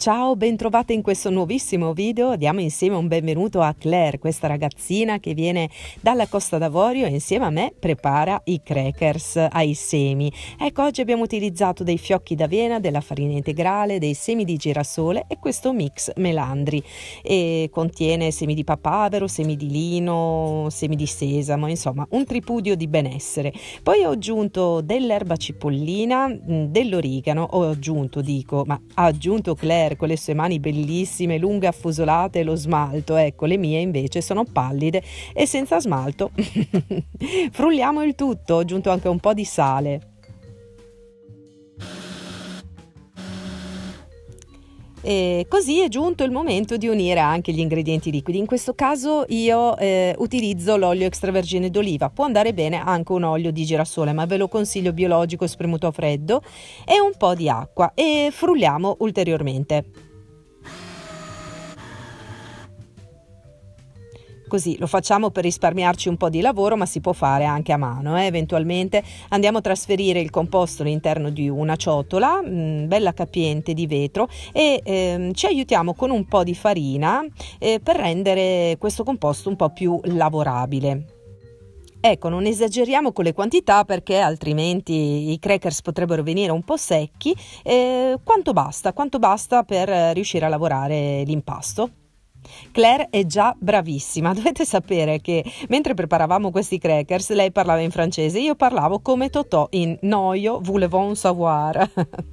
Ciao, bentrovate in questo nuovissimo video. Diamo insieme un benvenuto a Claire, questa ragazzina che viene dalla Costa d'Avorio e insieme a me prepara i crackers ai semi. Ecco, oggi abbiamo utilizzato dei fiocchi d'avena, della farina integrale, dei semi di girasole e questo mix melandri. E contiene semi di papavero, semi di lino, semi di sesamo, insomma, un tripudio di benessere. Poi ho aggiunto dell'erba cipollina, mm, dell'origano, ho aggiunto, dico, ma ha aggiunto Claire Claire con le sue mani bellissime, lunghe, affusolate e lo smalto. Ecco, le mie invece sono pallide e senza smalto. Frulliamo il tutto, ho aggiunto anche un po' di sale. E così è giunto il momento di unire anche gli ingredienti liquidi. In questo caso io eh, utilizzo l'olio extravergine d'oliva, può andare bene anche un olio di girasole, ma ve lo consiglio biologico spremuto a freddo e un po' di acqua e frulliamo ulteriormente. Così lo facciamo per risparmiarci un po' di lavoro, ma si può fare anche a mano. Eh? Eventualmente andiamo a trasferire il composto all'interno di una ciotola, mh, mm, bella capiente di vetro, e ehm, ci aiutiamo con un po' di farina eh, per rendere questo composto un po' più lavorabile. Ecco, non esageriamo con le quantità perché altrimenti i crackers potrebbero venire un po' secchi. Eh, quanto basta? Quanto basta per riuscire a lavorare l'impasto? Claire è già bravissima. Dovete sapere che mentre preparavamo questi crackers, lei parlava in francese, io parlavo come Totò in Noio voulez-vous savoir.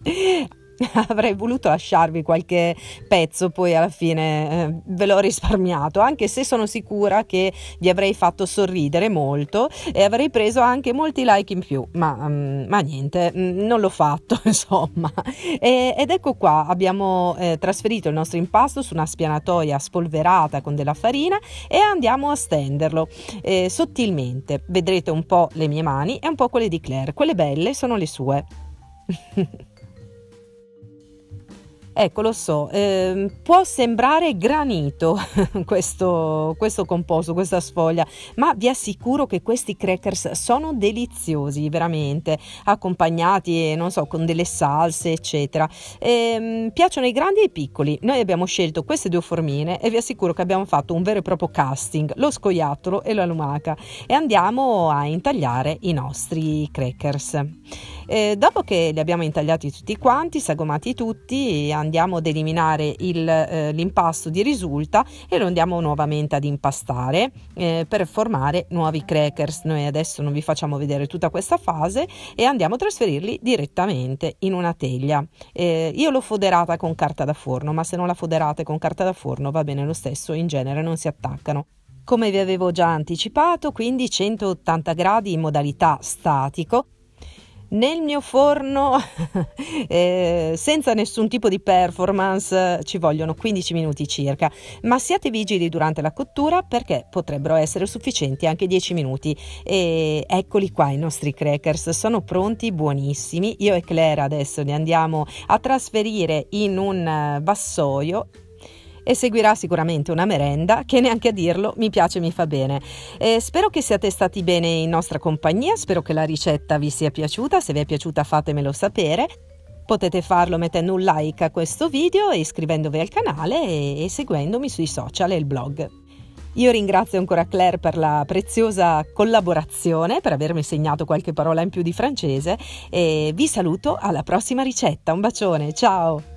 avrei voluto lasciarvi qualche pezzo, poi alla fine eh, ve l'ho risparmiato, anche se sono sicura che vi avrei fatto sorridere molto e avrei preso anche molti like in più, ma, um, ma niente, mm, non l'ho fatto insomma. E, ed ecco qua, abbiamo eh, trasferito il nostro impasto su una spianatoia spolverata con della farina e andiamo a stenderlo eh, sottilmente. Vedrete un po' le mie mani e un po' quelle di Claire, quelle belle sono le sue. Ecco, lo so, eh, può sembrare granito questo, questo composto, questa sfoglia, ma vi assicuro che questi crackers sono deliziosi, veramente, accompagnati, non so, con delle salse, eccetera. Eh, piacciono i grandi e i piccoli. Noi abbiamo scelto queste due formine e vi assicuro che abbiamo fatto un vero e proprio casting, lo scoiattolo e la lumaca, e andiamo a intagliare i nostri crackers. E dopo che li abbiamo intagliati tutti quanti, sagomati tutti, andiamo ad eliminare il, eh, l'impasto di risulta e lo andiamo nuovamente ad impastare eh, per formare nuovi crackers. Noi adesso non vi facciamo vedere tutta questa fase e andiamo a trasferirli direttamente in una teglia. Eh, io l'ho foderata con carta da forno, ma se non la foderate con carta da forno va bene lo stesso, in genere non si attaccano. Come vi avevo già anticipato, quindi 180 gradi in modalità statico nel mio forno eh, senza nessun tipo di performance ci vogliono 15 minuti circa, ma siate vigili durante la cottura perché potrebbero essere sufficienti anche 10 minuti. E eccoli qua i nostri crackers, sono pronti, buonissimi. Io e Claire adesso li andiamo a trasferire in un eh, vassoio e seguirà sicuramente una merenda che neanche a dirlo mi piace e mi fa bene. Eh, spero che siate stati bene in nostra compagnia, spero che la ricetta vi sia piaciuta, se vi è piaciuta fatemelo sapere. Potete farlo mettendo un like a questo video iscrivendovi al canale e, e seguendomi sui social e il blog. Io ringrazio ancora Claire per la preziosa collaborazione, per avermi segnato qualche parola in più di francese e vi saluto alla prossima ricetta. Un bacione, ciao!